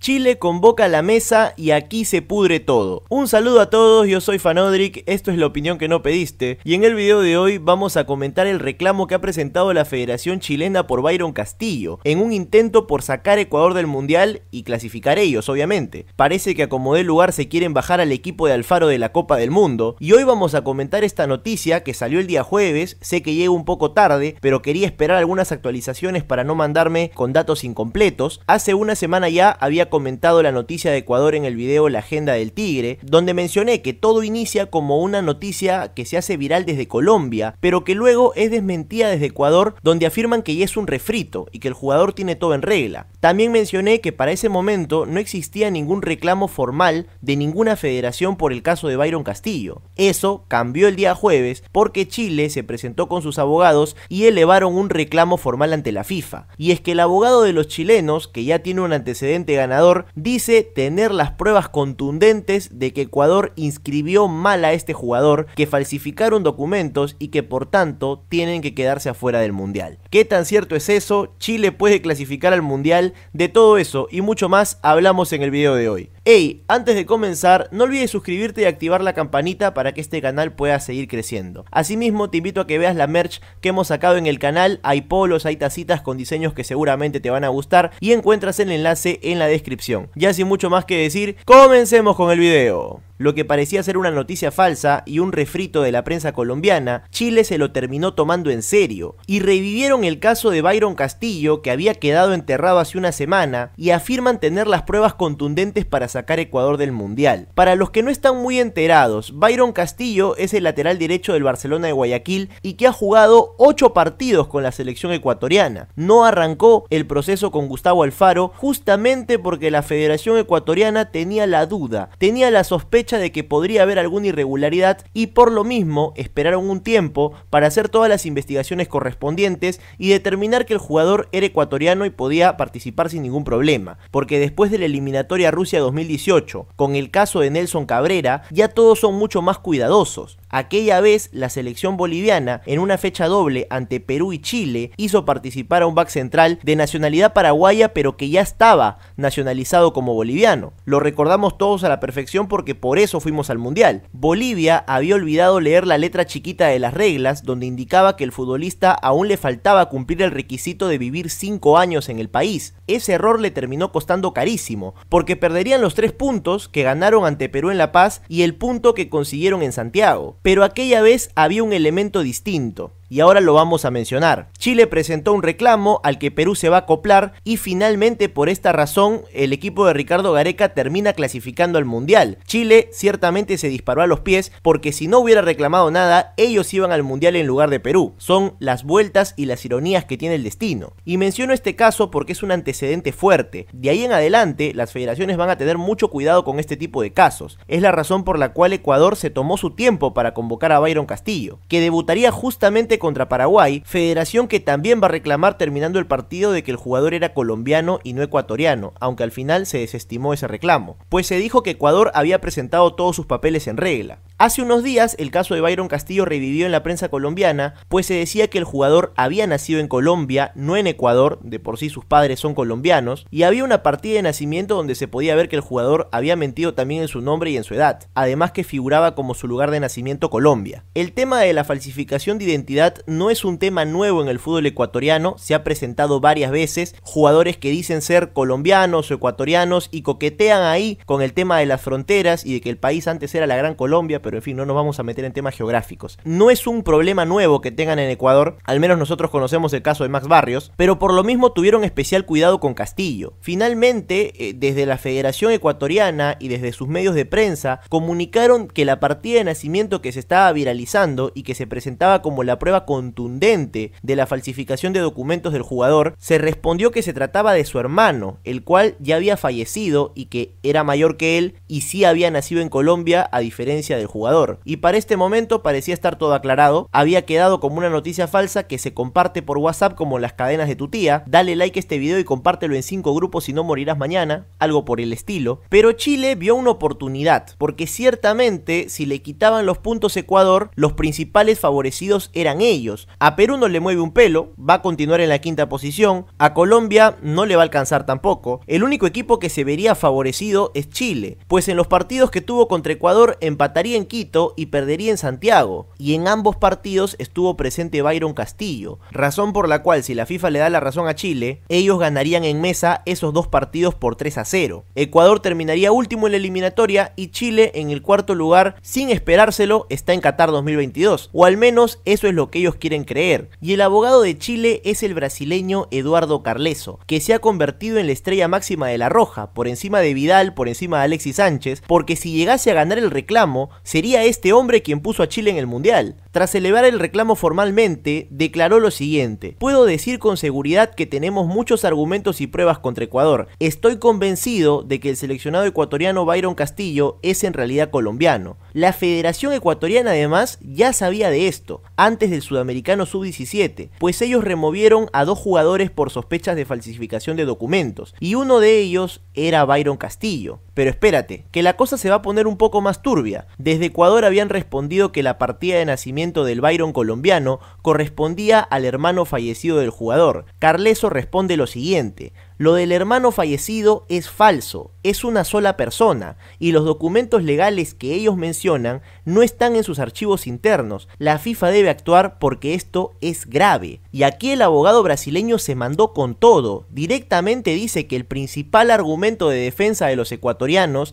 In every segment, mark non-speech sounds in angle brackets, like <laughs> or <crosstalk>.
Chile convoca a la mesa y aquí se pudre todo. Un saludo a todos, yo soy Fanodric, esto es la opinión que no pediste y en el video de hoy vamos a comentar el reclamo que ha presentado la Federación Chilena por Byron Castillo en un intento por sacar Ecuador del Mundial y clasificar ellos, obviamente. Parece que a como lugar se quieren bajar al equipo de Alfaro de la Copa del Mundo y hoy vamos a comentar esta noticia que salió el día jueves, sé que llego un poco tarde, pero quería esperar algunas actualizaciones para no mandarme con datos incompletos. Hace una semana ya había comentado la noticia de Ecuador en el video La Agenda del Tigre, donde mencioné que todo inicia como una noticia que se hace viral desde Colombia, pero que luego es desmentida desde Ecuador, donde afirman que ya es un refrito y que el jugador tiene todo en regla. También mencioné que para ese momento no existía ningún reclamo formal de ninguna federación por el caso de Byron Castillo. Eso cambió el día jueves porque Chile se presentó con sus abogados y elevaron un reclamo formal ante la FIFA. Y es que el abogado de los chilenos, que ya tiene un antecedente ganador, dice tener las pruebas contundentes de que Ecuador inscribió mal a este jugador, que falsificaron documentos y que por tanto tienen que quedarse afuera del Mundial. ¿Qué tan cierto es eso? Chile puede clasificar al Mundial, de todo eso y mucho más hablamos en el video de hoy. Hey, antes de comenzar, no olvides suscribirte y activar la campanita para que este canal pueda seguir creciendo. Asimismo, te invito a que veas la merch que hemos sacado en el canal, hay polos, hay tacitas con diseños que seguramente te van a gustar y encuentras el enlace en la descripción. Ya sin mucho más que decir, comencemos con el video. Lo que parecía ser una noticia falsa y un refrito de la prensa colombiana, Chile se lo terminó tomando en serio y revivieron el caso de Byron Castillo que había quedado enterrado hace una semana y afirman tener las pruebas contundentes para sacar Ecuador del Mundial. Para los que no están muy enterados, Byron Castillo es el lateral derecho del Barcelona de Guayaquil y que ha jugado 8 partidos con la selección ecuatoriana. No arrancó el proceso con Gustavo Alfaro justamente porque la Federación Ecuatoriana tenía la duda, tenía la sospecha de que podría haber alguna irregularidad y por lo mismo esperaron un tiempo para hacer todas las investigaciones correspondientes y determinar que el jugador era ecuatoriano y podía participar sin ningún problema, porque después de la eliminatoria Rusia 2018, con el caso de Nelson Cabrera, ya todos son mucho más cuidadosos. Aquella vez, la selección boliviana, en una fecha doble ante Perú y Chile, hizo participar a un back central de nacionalidad paraguaya, pero que ya estaba nacionalizado como boliviano. Lo recordamos todos a la perfección porque por eso fuimos al Mundial. Bolivia había olvidado leer la letra chiquita de las reglas, donde indicaba que el futbolista aún le faltaba cumplir el requisito de vivir 5 años en el país. Ese error le terminó costando carísimo, porque perderían los 3 puntos que ganaron ante Perú en La Paz y el punto que consiguieron en Santiago pero aquella vez había un elemento distinto y ahora lo vamos a mencionar. Chile presentó un reclamo al que Perú se va a acoplar y finalmente por esta razón el equipo de Ricardo Gareca termina clasificando al Mundial. Chile ciertamente se disparó a los pies porque si no hubiera reclamado nada, ellos iban al Mundial en lugar de Perú. Son las vueltas y las ironías que tiene el destino. Y menciono este caso porque es un antecedente fuerte. De ahí en adelante, las federaciones van a tener mucho cuidado con este tipo de casos. Es la razón por la cual Ecuador se tomó su tiempo para convocar a Byron Castillo, que debutaría justamente contra Paraguay, federación que también va a reclamar terminando el partido de que el jugador era colombiano y no ecuatoriano, aunque al final se desestimó ese reclamo, pues se dijo que Ecuador había presentado todos sus papeles en regla. Hace unos días el caso de Byron Castillo revivió en la prensa colombiana, pues se decía que el jugador había nacido en Colombia, no en Ecuador, de por sí sus padres son colombianos, y había una partida de nacimiento donde se podía ver que el jugador había mentido también en su nombre y en su edad, además que figuraba como su lugar de nacimiento Colombia. El tema de la falsificación de identidad no es un tema nuevo en el fútbol ecuatoriano, se ha presentado varias veces jugadores que dicen ser colombianos o ecuatorianos y coquetean ahí con el tema de las fronteras y de que el país antes era la Gran Colombia, pero en fin, no nos vamos a meter en temas geográficos. No es un problema nuevo que tengan en Ecuador, al menos nosotros conocemos el caso de Max Barrios, pero por lo mismo tuvieron especial cuidado con Castillo. Finalmente, eh, desde la Federación Ecuatoriana y desde sus medios de prensa, comunicaron que la partida de nacimiento que se estaba viralizando y que se presentaba como la prueba contundente de la falsificación de documentos del jugador, se respondió que se trataba de su hermano, el cual ya había fallecido y que era mayor que él y sí había nacido en Colombia a diferencia del jugador. Y para este momento parecía estar todo aclarado, había quedado como una noticia falsa que se comparte por WhatsApp como las cadenas de tu tía, dale like a este video y compártelo en 5 grupos si no morirás mañana, algo por el estilo. Pero Chile vio una oportunidad, porque ciertamente si le quitaban los puntos Ecuador, los principales favorecidos eran ellos. A Perú no le mueve un pelo, va a continuar en la quinta posición, a Colombia no le va a alcanzar tampoco. El único equipo que se vería favorecido es Chile, pues en los partidos que tuvo contra Ecuador empataría en Quito y perdería en Santiago, y en ambos partidos estuvo presente Byron Castillo, razón por la cual si la FIFA le da la razón a Chile, ellos ganarían en mesa esos dos partidos por 3 a 0. Ecuador terminaría último en la eliminatoria y Chile en el cuarto lugar, sin esperárselo, está en Qatar 2022, o al menos eso es lo que ellos quieren creer. Y el abogado de Chile es el brasileño Eduardo Carleso, que se ha convertido en la estrella máxima de La Roja, por encima de Vidal, por encima de Alexis Sánchez, porque si llegase a ganar el reclamo, sería este hombre quien puso a Chile en el Mundial. Tras elevar el reclamo formalmente, declaró lo siguiente, puedo decir con seguridad que tenemos muchos argumentos y pruebas contra Ecuador. Estoy convencido de que el seleccionado ecuatoriano Byron Castillo es en realidad colombiano. La Federación Ecuatoriana además ya sabía de esto, antes del Sudamericano Sub-17, pues ellos removieron a dos jugadores por sospechas de falsificación de documentos, y uno de ellos era Byron Castillo. Pero espérate, que la cosa se va a poner un poco más turbia. Desde Ecuador habían respondido que la partida de nacimiento del Byron colombiano correspondía al hermano fallecido del jugador. Carleso responde lo siguiente. Lo del hermano fallecido es falso, es una sola persona, y los documentos legales que ellos mencionan no están en sus archivos internos. La FIFA debe actuar porque esto es grave. Y aquí el abogado brasileño se mandó con todo, directamente dice que el principal argumento de defensa de los ecuatorianos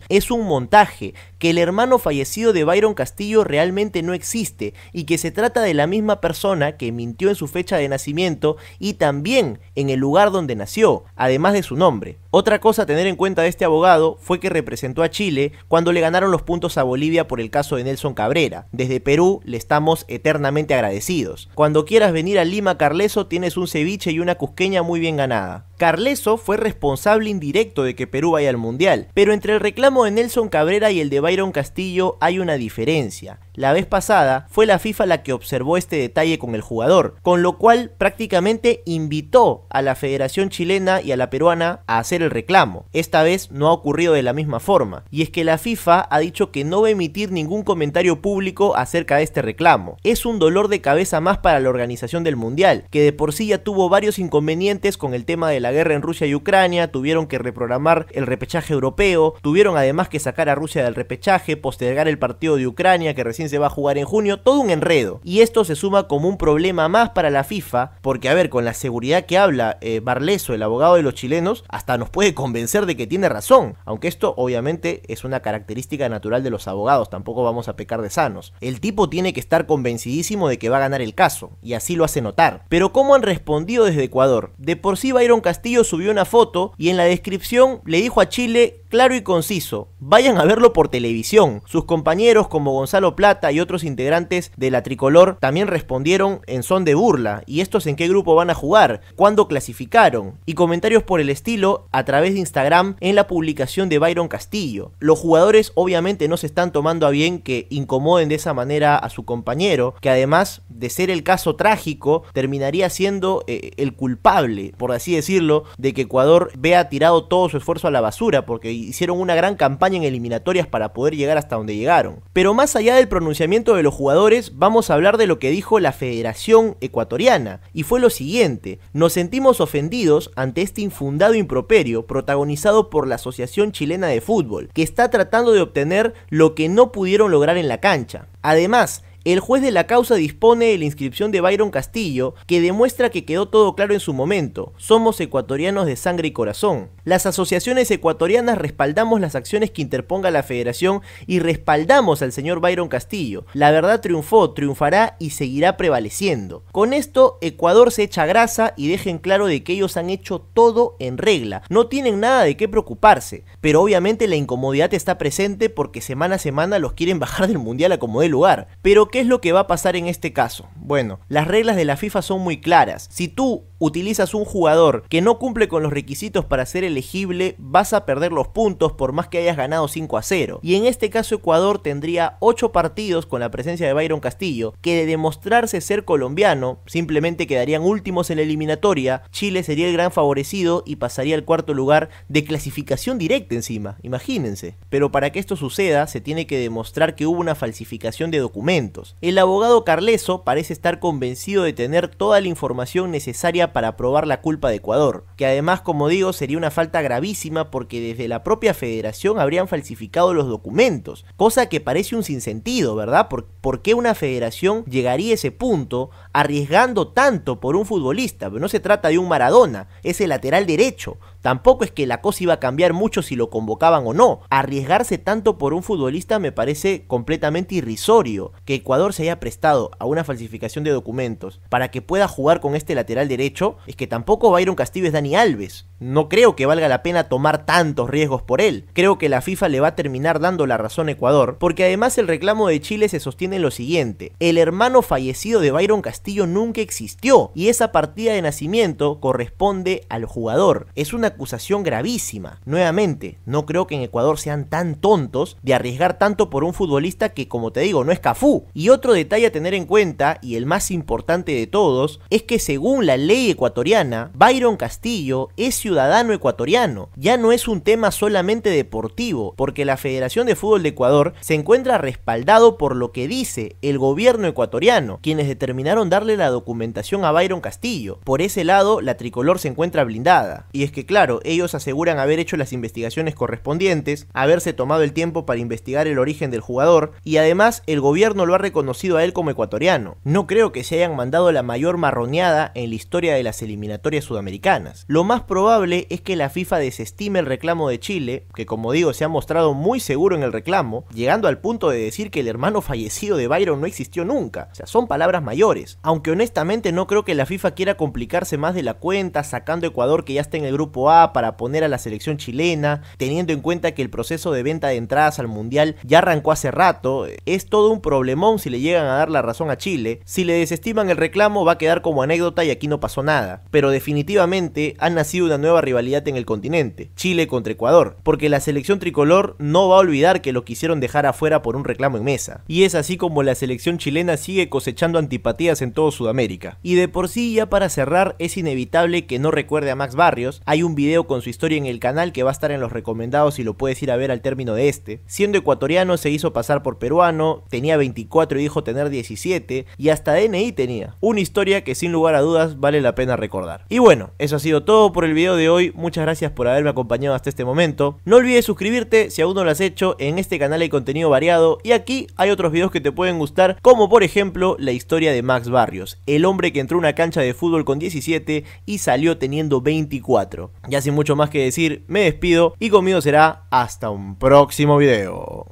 es un montaje, que el hermano fallecido de Byron Castillo realmente no existe y que se trata de la misma persona que mintió en su fecha de nacimiento y también en el lugar donde nació, además de su nombre. Otra cosa a tener en cuenta de este abogado fue que representó a Chile cuando le ganaron los puntos a Bolivia por el caso de Nelson Cabrera. Desde Perú le estamos eternamente agradecidos. Cuando quieras venir a Lima, Carleso, tienes un ceviche y una cusqueña muy bien ganada. Carleso fue responsable indirecto de que Perú vaya al Mundial, pero entre el reclamo de Nelson Cabrera y el de Byron Castillo hay una diferencia. La vez pasada fue la FIFA la que observó este detalle con el jugador, con lo cual prácticamente invitó a la Federación Chilena y a la peruana a hacer el reclamo. Esta vez no ha ocurrido de la misma forma, y es que la FIFA ha dicho que no va a emitir ningún comentario público acerca de este reclamo. Es un dolor de cabeza más para la organización del Mundial, que de por sí ya tuvo varios inconvenientes con el tema de la guerra en Rusia y Ucrania, tuvieron que reprogramar el repechaje europeo, tuvieron además que sacar a Rusia del repechaje, postergar el partido de Ucrania que recién se va a jugar en junio, todo un enredo. Y esto se suma como un problema más para la FIFA, porque a ver, con la seguridad que habla eh, Barleso, el abogado de los chilenos, hasta nos puede convencer de que tiene razón, aunque esto obviamente es una característica natural de los abogados, tampoco vamos a pecar de sanos. El tipo tiene que estar convencidísimo de que va a ganar el caso, y así lo hace notar. Pero ¿cómo han respondido desde Ecuador? De por sí Byron Castillo subió una foto y en la descripción le dijo a Chile, claro y conciso, vayan a verlo por televisión. Sus compañeros como Gonzalo Plata, y otros integrantes de la tricolor también respondieron en son de burla. ¿Y estos en qué grupo van a jugar? ¿Cuándo clasificaron? Y comentarios por el estilo a través de Instagram en la publicación de Byron Castillo. Los jugadores obviamente no se están tomando a bien que incomoden de esa manera a su compañero, que además de ser el caso trágico, terminaría siendo eh, el culpable, por así decirlo, de que Ecuador vea tirado todo su esfuerzo a la basura, porque hicieron una gran campaña en eliminatorias para poder llegar hasta donde llegaron. Pero más allá del pronunciamiento anunciamiento de los jugadores, vamos a hablar de lo que dijo la Federación Ecuatoriana, y fue lo siguiente, nos sentimos ofendidos ante este infundado improperio protagonizado por la Asociación Chilena de Fútbol, que está tratando de obtener lo que no pudieron lograr en la cancha. Además, el juez de la causa dispone de la inscripción de Byron Castillo, que demuestra que quedó todo claro en su momento. Somos ecuatorianos de sangre y corazón. Las asociaciones ecuatorianas respaldamos las acciones que interponga la federación y respaldamos al señor Byron Castillo. La verdad triunfó, triunfará y seguirá prevaleciendo. Con esto, Ecuador se echa grasa y dejen claro de que ellos han hecho todo en regla. No tienen nada de qué preocuparse. Pero obviamente la incomodidad está presente porque semana a semana los quieren <laughs> bajar del mundial a como de lugar. Pero ¿Qué es lo que va a pasar en este caso? Bueno, las reglas de la FIFA son muy claras. Si tú utilizas un jugador que no cumple con los requisitos para ser elegible, vas a perder los puntos por más que hayas ganado 5 a 0. Y en este caso Ecuador tendría 8 partidos con la presencia de Byron Castillo, que de demostrarse ser colombiano, simplemente quedarían últimos en la eliminatoria, Chile sería el gran favorecido y pasaría al cuarto lugar de clasificación directa encima, imagínense. Pero para que esto suceda se tiene que demostrar que hubo una falsificación de documentos. El abogado Carleso parece estar convencido de tener toda la información necesaria para probar la culpa de Ecuador, que además, como digo, sería una falta gravísima porque desde la propia federación habrían falsificado los documentos, cosa que parece un sinsentido, ¿verdad? ¿Por, qué una federación llegaría a ese punto arriesgando tanto por un futbolista? no se trata de un Maradona, es el lateral derecho, Tampoco es que la cosa iba a cambiar mucho si lo convocaban o no. Arriesgarse tanto por un futbolista me parece completamente irrisorio. Que Ecuador se haya prestado a una falsificación de documentos para que pueda jugar con este lateral derecho es que tampoco Byron Castillo es Dani Alves. No creo que valga la pena tomar tantos riesgos por él. Creo que la FIFA le va a terminar dando la razón a Ecuador, porque además el reclamo de Chile se sostiene en lo siguiente. El hermano fallecido de Byron Castillo nunca existió y esa partida de nacimiento corresponde al jugador. Es una acusación gravísima. Nuevamente, no creo que en Ecuador sean tan tontos de arriesgar tanto por un futbolista que, como te digo, no es Cafú. Y otro detalle a tener en cuenta, y el más importante de todos, es que según la ley ecuatoriana, Byron Castillo es ciudadano ecuatoriano. Ya no es un tema solamente deportivo, porque la Federación de Fútbol de Ecuador se encuentra respaldado por lo que dice el gobierno ecuatoriano, quienes determinaron darle la documentación a Byron Castillo. Por ese lado, la tricolor se encuentra blindada. Y es que claro, ellos aseguran haber hecho las investigaciones correspondientes, haberse tomado el tiempo para investigar el origen del jugador, y además el gobierno lo ha reconocido a él como ecuatoriano. No creo que se hayan mandado la mayor marroneada en la historia de las eliminatorias sudamericanas. Lo más probable es que la FIFA desestime el reclamo de Chile, que como digo se ha mostrado muy seguro en el reclamo, llegando al punto de decir que el hermano fallecido de Byron no existió nunca. O sea, son palabras mayores. Aunque honestamente no creo que la FIFA quiera complicarse más de la cuenta, sacando a Ecuador que ya está en el grupo A para poner a la selección chilena, teniendo en cuenta que el proceso de venta de entradas al Mundial ya arrancó hace rato. Es todo un problemón si le llegan a dar la razón a Chile. Si le desestiman el reclamo va a quedar como anécdota y aquí no pasó nada. Pero definitivamente han nacido una nueva nueva rivalidad en el continente, Chile contra Ecuador, porque la selección tricolor no va a olvidar que lo quisieron dejar afuera por un reclamo en mesa. Y es así como la selección chilena sigue cosechando antipatías en todo Sudamérica. Y de por sí, ya para cerrar, es inevitable que no recuerde a Max Barrios, hay un video con su historia en el canal que va a estar en los recomendados y lo puedes ir a ver al término de este. Siendo ecuatoriano, se hizo pasar por peruano, tenía 24 y dijo tener 17, y hasta DNI tenía. Una historia que sin lugar a dudas vale la pena recordar. Y bueno, eso ha sido todo por el video de hoy. Muchas gracias por haberme acompañado hasta este momento. No olvides suscribirte si aún no lo has hecho. En este canal hay contenido variado y aquí hay otros videos que te pueden gustar, como por ejemplo la historia de Max Barrios, el hombre que entró a una cancha de fútbol con 17 y salió teniendo 24. Ya sin mucho más que decir, me despido y conmigo será hasta un próximo video.